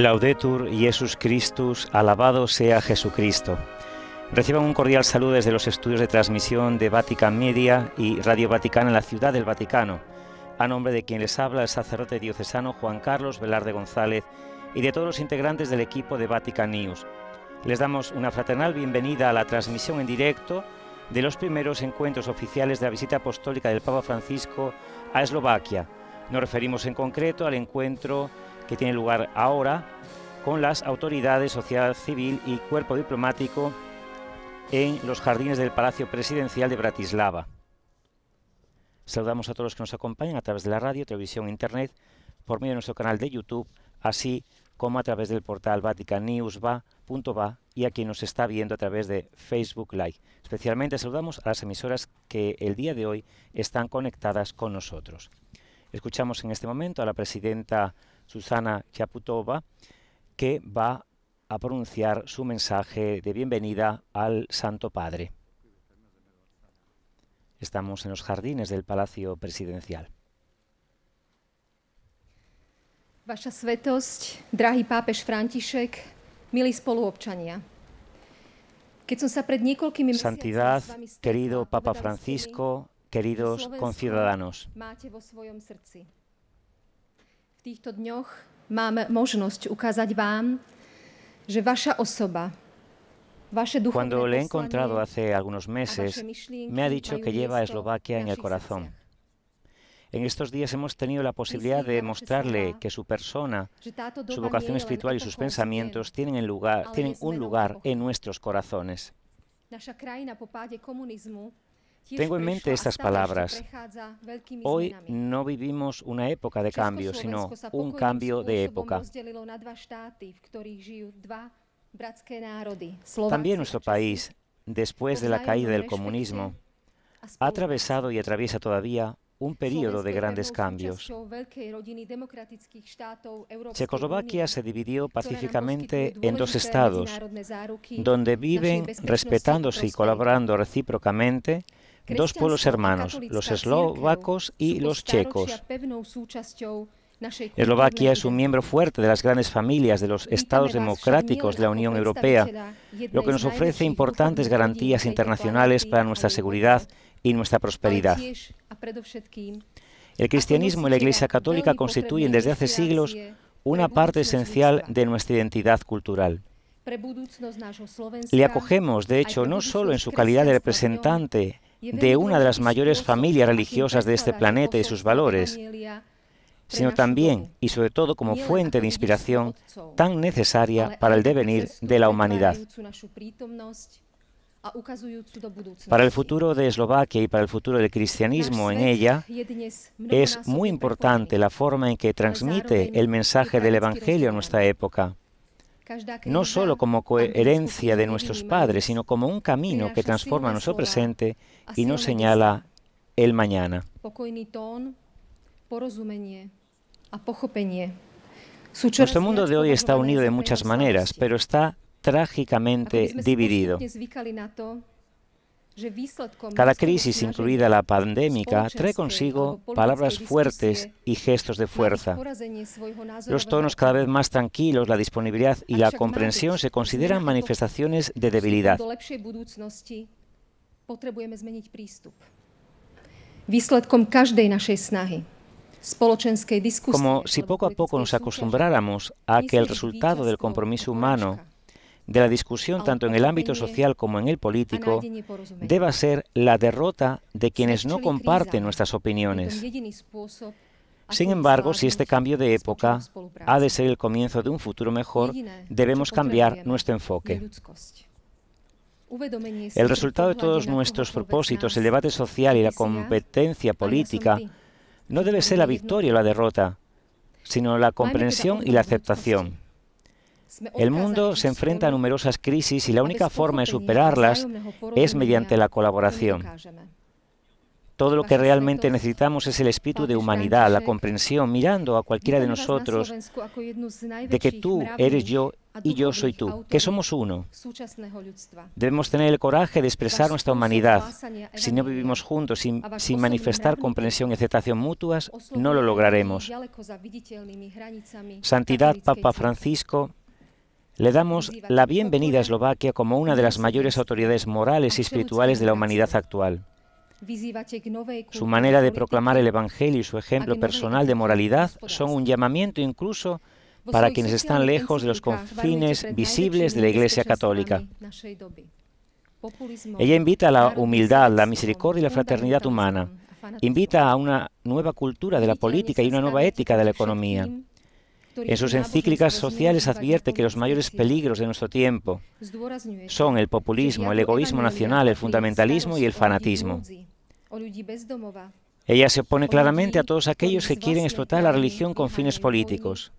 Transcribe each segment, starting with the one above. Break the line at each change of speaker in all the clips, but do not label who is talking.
Laudetur Jesus Christus, alabado sea Jesucristo. Reciban un cordial saludo desde los estudios de transmisión de Vatican Media y Radio Vaticana en la Ciudad del Vaticano. A nombre de quien les habla el sacerdote diocesano Juan Carlos Velarde González y de todos los integrantes del equipo de Vatican News. Les damos una fraternal bienvenida a la transmisión en directo de los primeros encuentros oficiales de la visita apostólica del Papa Francisco a Eslovaquia. Nos referimos en concreto al encuentro que tiene lugar ahora con las autoridades, sociedad civil y cuerpo diplomático en los jardines del Palacio Presidencial de Bratislava. Saludamos a todos los que nos acompañan a través de la radio, televisión internet, por medio de nuestro canal de YouTube, así como a través del portal vaticanewsva.va y a quien nos está viendo a través de Facebook Live. Especialmente saludamos a las emisoras que el día de hoy están conectadas con nosotros. Escuchamos en este momento a la presidenta Susana Chaputova, que va a pronunciar su mensaje de bienvenida al Santo Padre. Estamos en los jardines del Palacio Presidencial.
František, Santidad, querido Papa Francisco, queridos conciudadanos.
Cuando le he encontrado hace algunos meses, me ha dicho que lleva a Eslovaquia en el corazón. En estos días hemos tenido la posibilidad de mostrarle que su persona,
su vocación espiritual y sus
pensamientos tienen, lugar, tienen un lugar en nuestros corazones.
Tengo en mente estas palabras. Hoy
no vivimos una época de cambio, sino un cambio de época. También nuestro país, después de la caída del comunismo, ha atravesado y atraviesa todavía un periodo de grandes cambios.
Checoslovaquia
se dividió pacíficamente en dos estados, donde viven respetándose y colaborando recíprocamente dos pueblos hermanos, los eslovacos y los checos. Eslovaquia es un miembro fuerte de las grandes familias de los estados democráticos de la Unión Europea, lo que nos ofrece importantes garantías internacionales para nuestra seguridad y nuestra prosperidad. El cristianismo y la Iglesia Católica constituyen desde hace siglos una parte esencial de nuestra identidad cultural.
Le acogemos, de hecho, no solo
en su calidad de representante
de una de las mayores
familias religiosas de este planeta y sus valores, sino también y sobre todo como fuente de inspiración tan necesaria para el devenir de la humanidad. Para el futuro de Eslovaquia y para el futuro del cristianismo en ella, es muy importante la forma en que transmite el mensaje del Evangelio a nuestra época no solo como coherencia de nuestros padres, sino como un camino que transforma nuestro presente y nos señala el mañana. Nuestro mundo de hoy está unido de muchas maneras, pero está trágicamente dividido.
Cada crisis, incluida la pandémica, trae consigo eh, palabras fuertes y gestos de fuerza. Los tonos
cada vez más tranquilos, la disponibilidad y la comprensión se consideran manifestaciones de debilidad. Como si poco a poco nos acostumbráramos a que el resultado del compromiso humano de la discusión ah, tanto en el ámbito social como en el político deba ser la derrota de quienes no comparten nuestras opiniones. Sin embargo, si este cambio de época ha de ser el comienzo de un futuro mejor, debemos cambiar nuestro enfoque. El resultado de todos nuestros propósitos, el debate social y la competencia política, no debe ser la victoria o la derrota, sino la comprensión y la aceptación. El mundo se enfrenta a numerosas crisis y la única forma de superarlas es mediante la colaboración. Todo lo que realmente necesitamos es el espíritu de humanidad, la comprensión, mirando a cualquiera de nosotros,
de que tú eres yo y yo soy tú, que
somos uno. Debemos tener el coraje de expresar nuestra humanidad. Si no vivimos juntos, sin, manifestar comprensión y aceptación mutuas, no lo lograremos.
Santidad, Papa
Francisco, le damos la bienvenida a Eslovaquia como una de las mayores autoridades morales y espirituales de la humanidad actual. Su manera de proclamar el Evangelio y su ejemplo personal de moralidad son un llamamiento incluso
para quienes están lejos de los confines
visibles de la Iglesia Católica. Ella invita a la humildad, la misericordia y la fraternidad humana. Invita a una nueva cultura de la política y una nueva ética de la economía. En sus encíclicas sociales advierte que los mayores peligros de nuestro tiempo son el populismo, el egoísmo nacional, el fundamentalismo y el fanatismo. Ella se opone claramente a todos aquellos que quieren explotar la religión con fines políticos.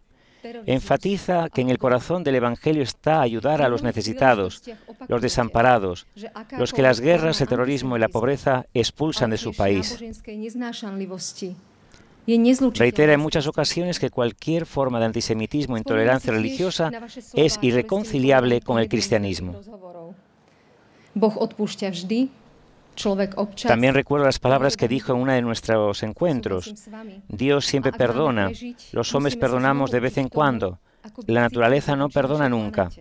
Enfatiza
que en el corazón del Evangelio está ayudar a los necesitados, los desamparados, los que las guerras, el terrorismo y la pobreza expulsan de su país. Reitera en muchas ocasiones que cualquier forma de antisemitismo e intolerancia religiosa es irreconciliable con el cristianismo. También recuerdo las palabras que dijo en uno de nuestros encuentros. Dios siempre perdona, los hombres perdonamos de vez en cuando, la naturaleza no perdona nunca.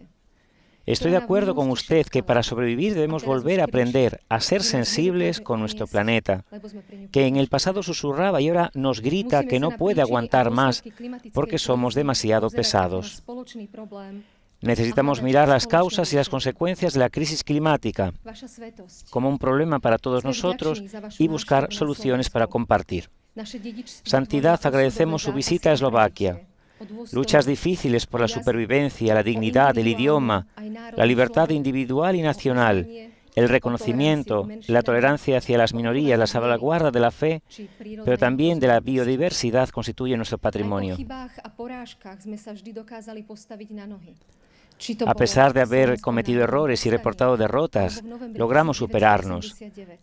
Estoy de acuerdo con usted que para sobrevivir debemos volver a aprender a ser sensibles con nuestro planeta, que en el pasado susurraba y ahora nos grita que no puede aguantar más porque somos demasiado pesados. Necesitamos mirar las causas y las consecuencias de la crisis climática como un problema para todos nosotros y buscar soluciones para compartir. Santidad, agradecemos su visita a Eslovaquia luchas difíciles por la supervivencia, la dignidad, el idioma, la libertad individual y nacional, el reconocimiento, la tolerancia hacia las minorías, la salvaguarda de la fe, pero también de la biodiversidad constituyen nuestro patrimonio. A pesar de haber cometido errores y reportado derrotas, logramos superarnos.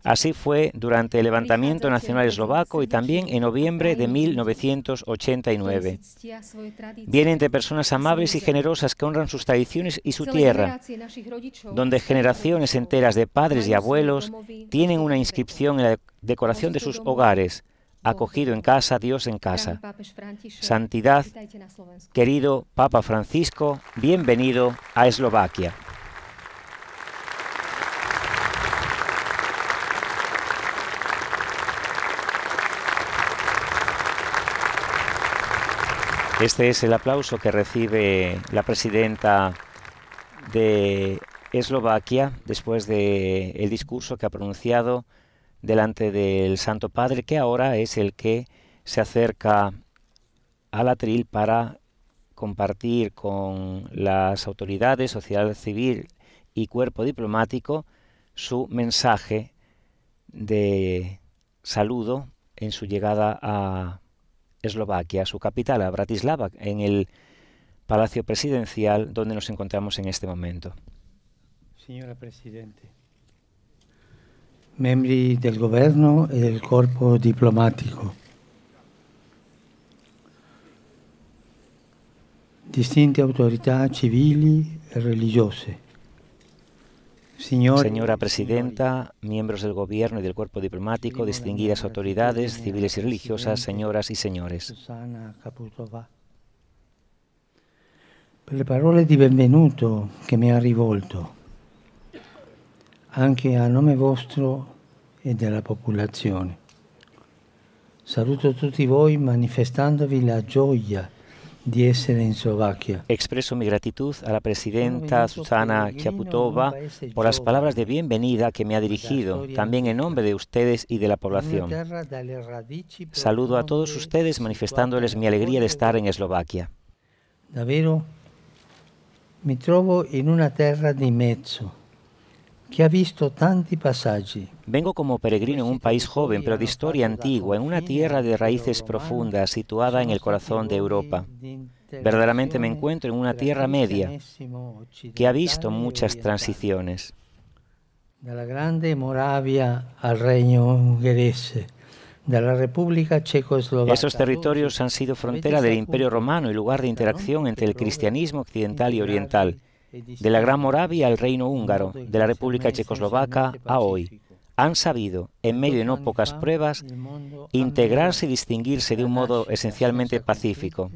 Así fue durante el levantamiento nacional eslovaco y también en noviembre de 1989. Vienen de personas amables y generosas que honran sus tradiciones y su tierra, donde generaciones enteras de padres y abuelos tienen una inscripción en la decoración de sus hogares acogido en casa, Dios en casa. Santidad, querido Papa Francisco, bienvenido a Eslovaquia. Este es el aplauso que recibe la presidenta de Eslovaquia después del el discurso que ha pronunciado delante del Santo Padre, que ahora es el que se acerca al atril para compartir con las autoridades, sociedad civil y cuerpo diplomático su mensaje de saludo en su llegada a Eslovaquia, su capital, a Bratislava, en el Palacio Presidencial donde nos encontramos en este momento.
Señora Presidente, Miembros del Gobierno e del corpo diplomatico. Distinte autorità civili y e religiose. Señora
Presidenta, miembros del Gobierno y del Cuerpo Diplomático, distinguidas autoridades civiles y religiosas, señoras y señores.
Por las palabras de benvenuto que me ha rivolto anche a nome vostro e della popolazione. Saluto tutti voi manifestandovi la gioia de estar en
Eslovaquia. Expreso mi gratitud a la presidenta Susana Chiaputova por las palabras de bienvenida que me ha dirigido, también en nombre de ustedes y de la población. Saludo a todos ustedes manifestándoles mi alegría de estar en Eslovaquia.
Davvero, mi trovo in una terra di mezzo ha visto
Vengo como peregrino en un país joven, pero de historia antigua, en una tierra de raíces profundas, situada en el corazón de Europa. Verdaderamente me encuentro en una tierra media que ha visto muchas transiciones.
De la Moravia
al reino
de la República Checoslovaca. Esos
territorios han sido frontera del Imperio Romano y lugar de interacción entre el cristianismo occidental y oriental de la Gran Moravia al Reino Húngaro, de la República Checoslovaca a hoy, han sabido, en medio de no pocas pruebas, integrarse y distinguirse de un modo esencialmente pacífico.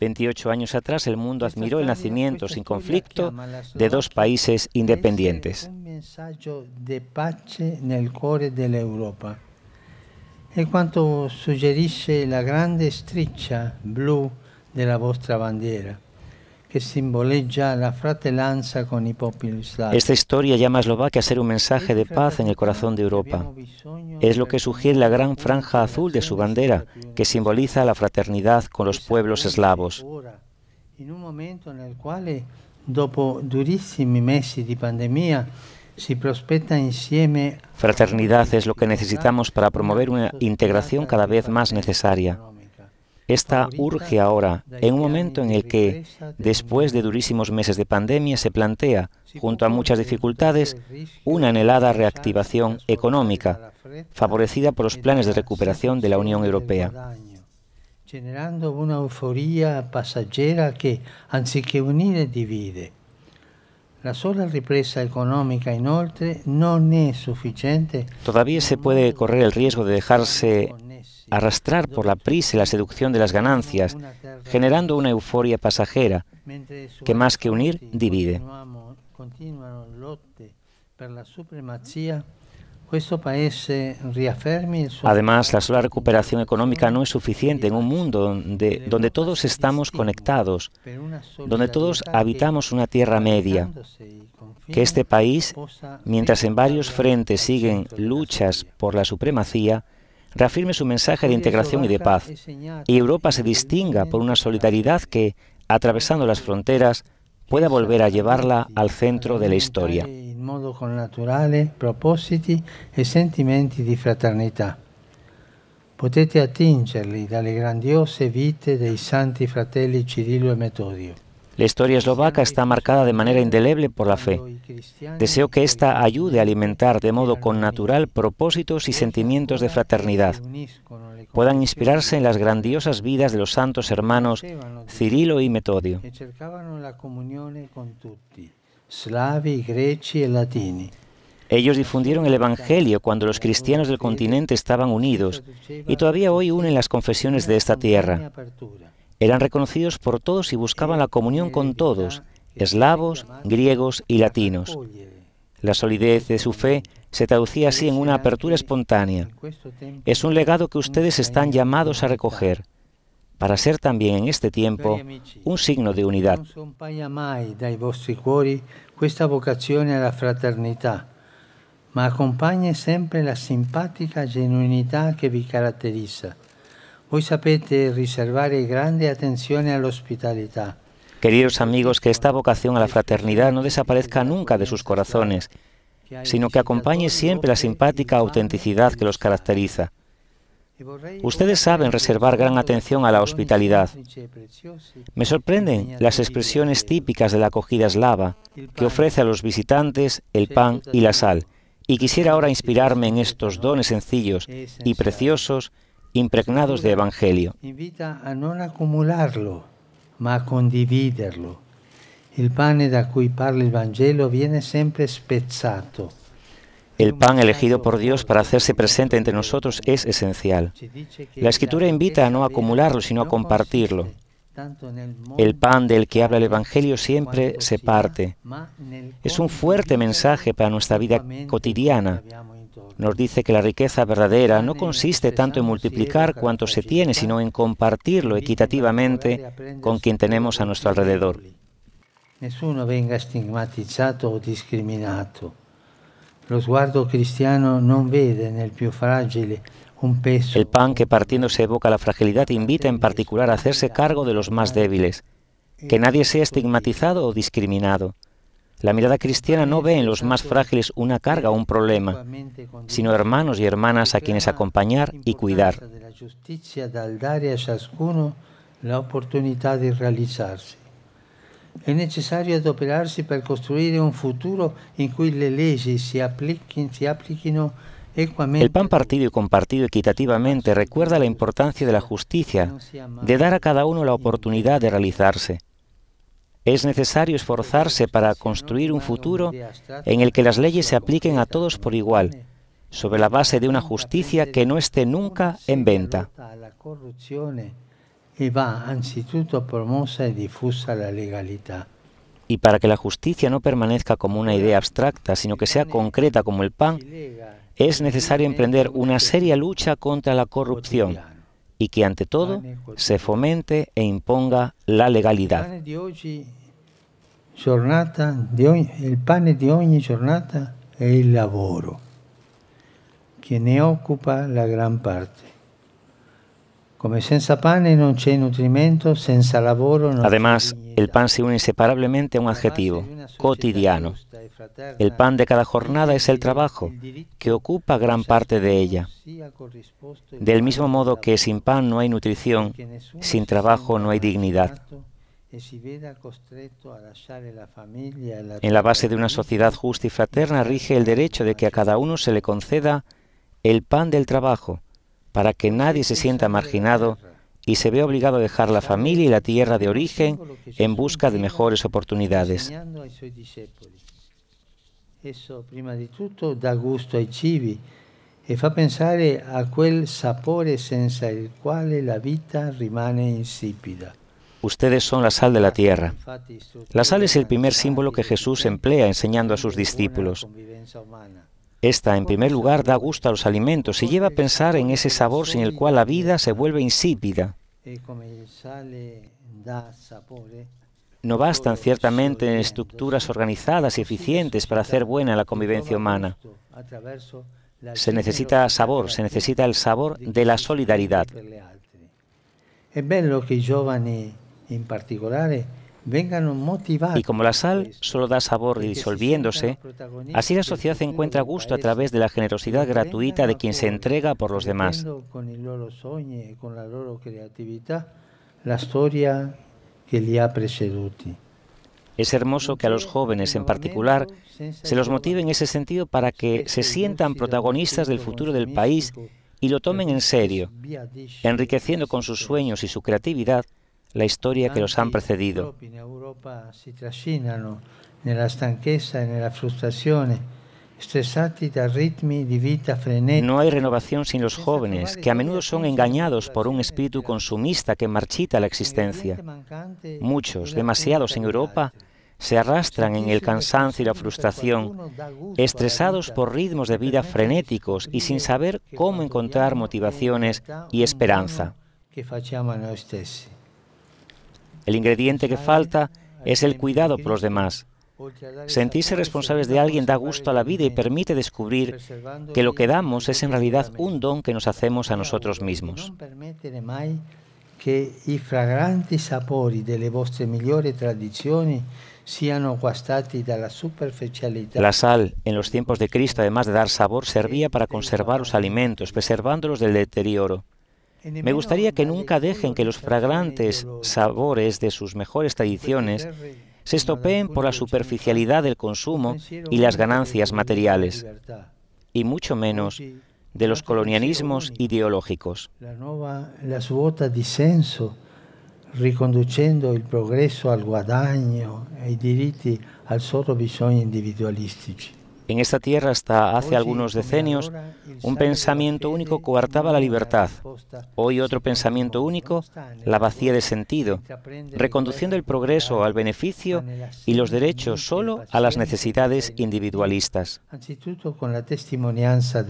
28 años atrás el mundo admiró el nacimiento sin conflicto de dos países este independientes.
en el la la grande striscia blu la vostra bandera... Que simboleggia la fratellanza con el Esta
historia llama a Eslovaquia a ser un mensaje de paz en el corazón de Europa. Es lo que sugiere la gran franja azul de su bandera, que simboliza la fraternidad con los pueblos eslavos.
un momento en el cual, eh, dopo pandemia,
Fraternidad es lo que necesitamos para promover una integración cada vez más necesaria. Esta urge ahora, en un momento en el que, después de durísimos meses de pandemia, se plantea, junto a muchas dificultades, este una anhelada reactivación económica, favorecida por los planes de recuperación de la Unión Europea.
generando una euforia que, que unir divide.
Todavía se puede correr el riesgo de dejarse arrastrar por la prisa y la seducción de las ganancias, generando una euforia pasajera que más que unir divide. Además, la sola recuperación económica no es suficiente en un mundo donde, donde todos estamos conectados, donde todos habitamos una tierra media. Que este país, mientras en varios frentes siguen luchas por la supremacía, reafirme su mensaje de integración y de paz, y Europa se distinga por una solidaridad que, atravesando las fronteras, pueda volver a llevarla al centro de la historia. La historia eslovaca está marcada de manera indeleble por la fe, Deseo que ésta ayude a alimentar de modo natural... propósitos y sentimientos de fraternidad. Puedan inspirarse en las grandiosas vidas de los santos hermanos Cirilo y Metodio. E Ellos difundieron el Evangelio cuando los cristianos del continente estaban unidos y todavía hoy unen las confesiones de esta tierra. Eran reconocidos por todos y buscaban la comunión con todos eslavos, griegos y latinos. La solidez de su fe se traducía así en una apertura espontánea. Es un legado que ustedes están llamados a recoger para ser también en este tiempo un signo de unidad.
ma vocación a la simpática genuinidad que vi caracteriza. Voi sapete riservare grande la all'ospitalità,
Queridos amigos, que esta vocación a la fraternidad no desaparezca nunca de sus corazones, sino que acompañe siempre la simpática autenticidad que los caracteriza. Ustedes saben reservar gran atención a la hospitalidad. Me sorprenden las expresiones típicas de la acogida eslava, que ofrece a los visitantes el pan y la sal, y quisiera ahora inspirarme en estos dones sencillos y preciosos impregnados de Evangelio.
Invita a no acumularlo ma condividerlo. el pan da parla el Evangelio viene siempre spezzato.
El pan elegido por Dios para hacerse presente entre nosotros es esencial. La escritura invita a no acumularlo, sino a compartirlo. El pan del que habla el Evangelio siempre se parte. Es un fuerte mensaje para nuestra vida cotidiana, nos dice que la riqueza verdadera no consiste tanto en multiplicar cuanto se tiene, sino en compartirlo equitativamente con quien tenemos a nuestro alrededor.
venga o discriminato. più
el pan que se evoca la fragilidad invita en particular a hacerse cargo de los más débiles, que nadie sea estigmatizado o discriminado, la mirada cristiana no ve en los más frágiles una carga o un problema, sino hermanos y hermanas a quienes acompañar y cuidar. la un futuro El pan partido y compartido equitativamente recuerda la importancia de la justicia, de dar a cada uno la oportunidad de realizarse. Es necesario esforzarse para construir un futuro en el que las leyes se apliquen a todos por igual, sobre la base de una justicia que no esté nunca en venta. Y para que la justicia no permanezca como una idea abstracta, sino que sea concreta como el pan, es necesario emprender una seria lucha contra la corrupción y que ante todo se fomente e imponga la legalidad.
El pan de hoy, ogni giornata es el lavoro, que ne ocupa la gran parte.
Además, el pan se une inseparablemente a un adjetivo, cotidiano. El pan de cada jornada es el trabajo, que ocupa gran parte de ella. Del mismo modo que sin pan no hay nutrición, sin trabajo no hay dignidad. En la base de una sociedad justa y fraterna rige el derecho de que a cada uno se le conceda el pan del trabajo, para que nadie se sienta marginado y se vea obligado a dejar la familia y la tierra de origen en busca de mejores oportunidades
eso, prima de todo, da gusto los cibi y e fa pensar a aquel sapore senza el quale la vita rimane
insípida. Ustedes son la sal de la tierra. La sal es el primer símbolo que Jesús emplea enseñando a sus discípulos. Esta, en primer lugar, da gusto a los alimentos y lleva a pensar en ese sabor sin el cual la vida se vuelve insípida. Eh. No bastan ciertamente estructuras organizadas y eficientes para hacer buena la convivencia humana.
Se necesita
sabor, se necesita el sabor de la solidaridad. Es
que jóvenes, en particular, y
como la sal solo da sabor disolviéndose, así la sociedad este encuentra gusto a través de la generosidad gratuita de quien se entrega por los demás.
La historia
es hermoso que a los jóvenes en particular se los motive en ese sentido para que se sientan protagonistas del futuro del país y lo tomen en serio, enriqueciendo con sus sueños y su creatividad la historia que los han precedido. No hay renovación sin los jóvenes, que a menudo son engañados por un espíritu consumista que marchita la existencia. Muchos, demasiados en Europa, se arrastran en el cansancio y la frustración, estresados por ritmos de vida frenéticos y sin saber cómo encontrar motivaciones y esperanza. El ingrediente que falta es el cuidado por los demás Sentirse responsables de alguien da gusto a la vida y permite descubrir que lo que damos es en realidad un don que nos hacemos a nosotros mismos. La sal, en los tiempos de Cristo, además de dar sabor, servía para conservar los alimentos, preservándolos del deterioro. Me gustaría que nunca dejen que los fragrantes sabores de sus mejores tradiciones se estopeen por la superficialidad del consumo y las ganancias materiales, y mucho menos de los colonialismos ideológicos.
La de disenso, reconduciendo el progreso al guadagno e i diritti al solo bisogno individualistici.
En esta tierra, hasta hace algunos decenios, un pensamiento único coartaba la libertad. Hoy otro pensamiento único la vacía de sentido, reconduciendo el progreso al beneficio y los derechos solo a las necesidades individualistas.
con la testimonianza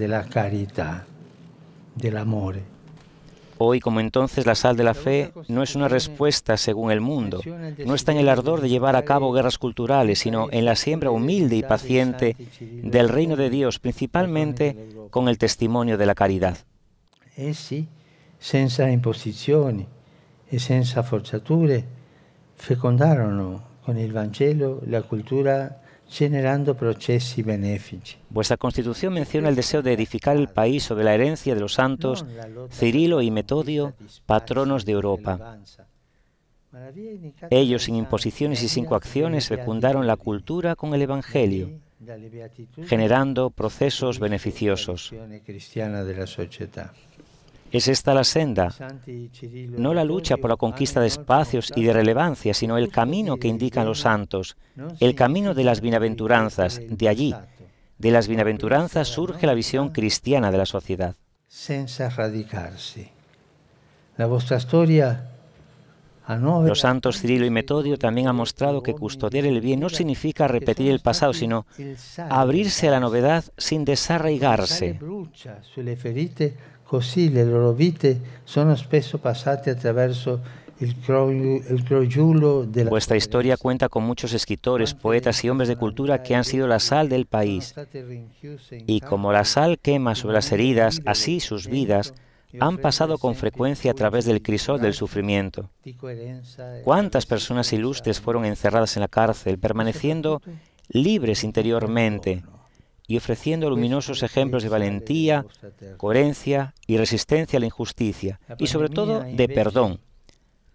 Hoy como entonces la sal de la fe no es una respuesta según el mundo, no está en el ardor de llevar a cabo guerras culturales, sino en la siembra humilde y paciente del reino de Dios, principalmente con el testimonio de la caridad.
Sí, sin imposizioni y senza forzature, fecondarono con el Vangelo la cultura generando procesos
Vuestra Constitución menciona el deseo de edificar el país sobre la herencia de los santos Cirilo y Metodio, patronos de Europa. Ellos, sin imposiciones y sin coacciones, fecundaron la cultura con el Evangelio, generando procesos beneficiosos. ¿Es esta la senda? No la lucha por la conquista de espacios y de relevancia, sino el camino que indican los santos, el camino de las bienaventuranzas, de allí. De las bienaventuranzas surge la visión cristiana de la sociedad. Los santos Cirilo y Metodio también han mostrado que custodiar el bien no significa repetir el pasado, sino abrirse a la novedad sin desarraigarse. Vuestra historia cuenta con muchos escritores, poetas y hombres de cultura que han sido la sal del país. Y como la sal quema sobre las heridas, así sus vidas han pasado con frecuencia a través del crisol del sufrimiento. ¿Cuántas personas ilustres fueron encerradas en la cárcel, pues permaneciendo libres interiormente, y ofreciendo pues luminosos ejemplos de valentía, coherencia y resistencia a la injusticia, y sobre todo de perdón.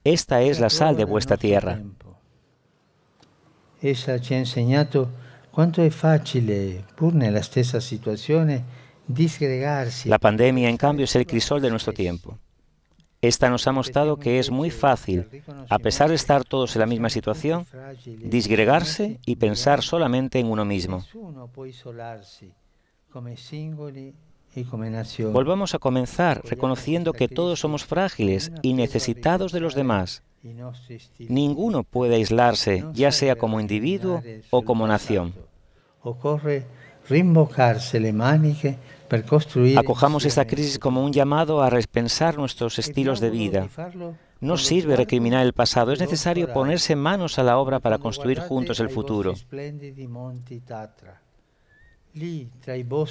Esta es la sal de vuestra tierra.
ha enseñado cuánto es fácil, stessa situazione, disgregarse.
La pandemia, en cambio, es el crisol de nuestro tiempo. Esta nos ha mostrado que es muy fácil, a pesar de estar todos en la misma situación, disgregarse y pensar solamente en uno mismo. Volvamos a comenzar reconociendo que todos somos frágiles y necesitados de los demás. Ninguno puede aislarse, ya sea como individuo o como nación. Acojamos esta crisis como un llamado a repensar nuestros estilos de vida. No sirve recriminar el pasado, es necesario ponerse manos a la obra para construir juntos el futuro.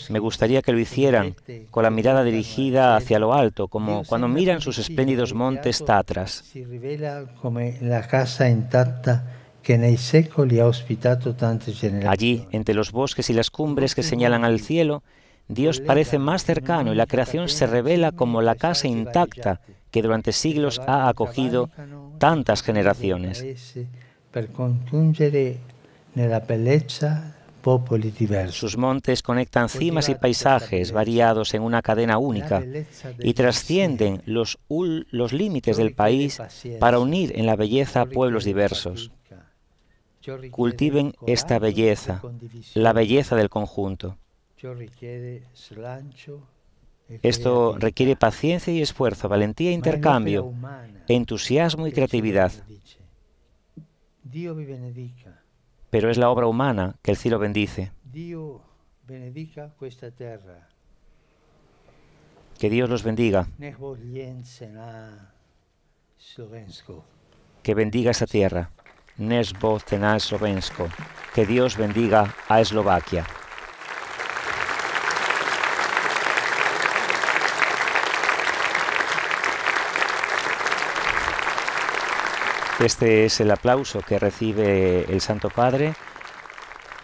Me gustaría que lo hicieran con la mirada dirigida hacia lo alto, como cuando miran sus espléndidos montes tatras. Allí, entre los bosques y las cumbres que señalan al cielo, Dios parece más cercano y la creación se revela como la casa intacta que durante siglos ha acogido tantas generaciones. Sus montes conectan cimas y paisajes variados en una cadena única y trascienden los, límites del país para unir en la belleza pueblos diversos. Cultiven esta belleza, la belleza del conjunto. Esto requiere paciencia y esfuerzo, valentía e intercambio, entusiasmo y creatividad. Pero es la obra humana que el cielo bendice. Que Dios los bendiga. Que bendiga esta tierra. Que Dios bendiga a Eslovaquia. Este es el aplauso que recibe el Santo Padre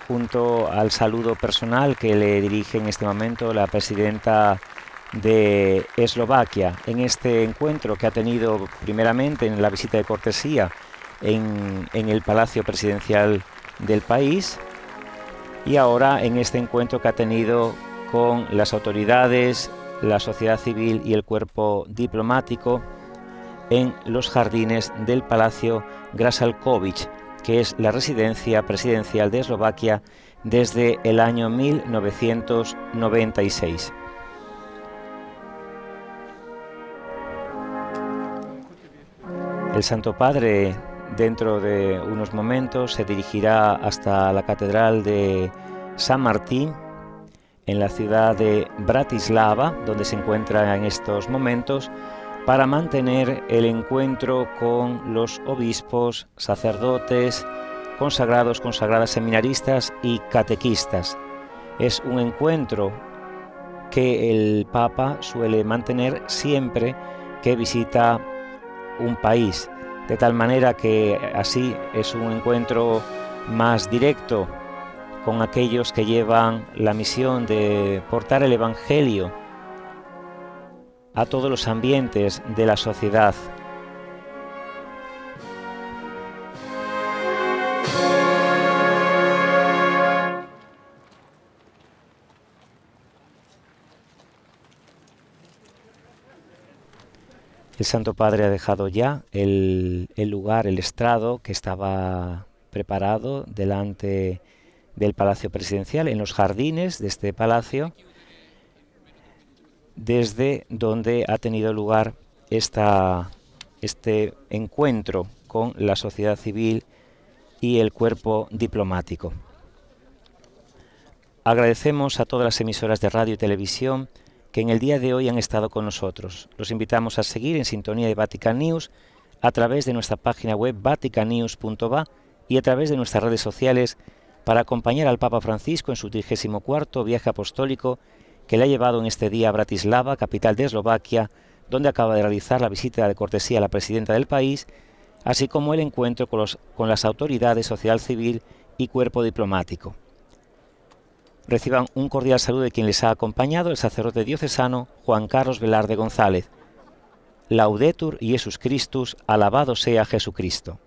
junto al saludo personal que le dirige en este momento la presidenta de Eslovaquia en este encuentro que ha tenido primeramente en la visita de cortesía en, el Palacio Presidencial del país y ahora en este encuentro que ha tenido con las autoridades, la sociedad civil y el cuerpo diplomático en los jardines del Palacio Grasalkovich, que es la residencia presidencial de Eslovaquia desde el año 1996. El Santo Padre dentro de unos momentos se dirigirá hasta la Catedral de San Martín en la ciudad de Bratislava, donde se encuentra en estos momentos para mantener el encuentro con los obispos, sacerdotes, consagrados, consagradas seminaristas y catequistas. Es un encuentro que el Papa suele mantener siempre que visita un país, de tal manera que así es un encuentro más directo con aquellos que llevan la misión de portar el Evangelio a todos los ambientes de la sociedad. El Santo Padre ha dejado ya el, lugar, el estrado que estaba preparado delante del Palacio Presidencial, en los jardines de este palacio desde donde ha tenido lugar este encuentro con la sociedad civil y el cuerpo diplomático. Agradecemos a todas las emisoras de radio y televisión que en el día de hoy han estado con nosotros. Los invitamos a seguir en sintonía de Vatican News a través de nuestra página web vaticanews.va y a través de nuestras redes sociales para acompañar al Papa Francisco en su 34 viaje apostólico que le ha llevado en este día a Bratislava, capital de Eslovaquia, donde acaba de realizar la visita de cortesía a la presidenta del país, así como el encuentro con, las autoridades social civil y cuerpo diplomático. Reciban un cordial saludo de quien les ha acompañado, el sacerdote diocesano Juan Carlos Velarde González. Laudetur Iesus Christus, alabado sea Jesucristo.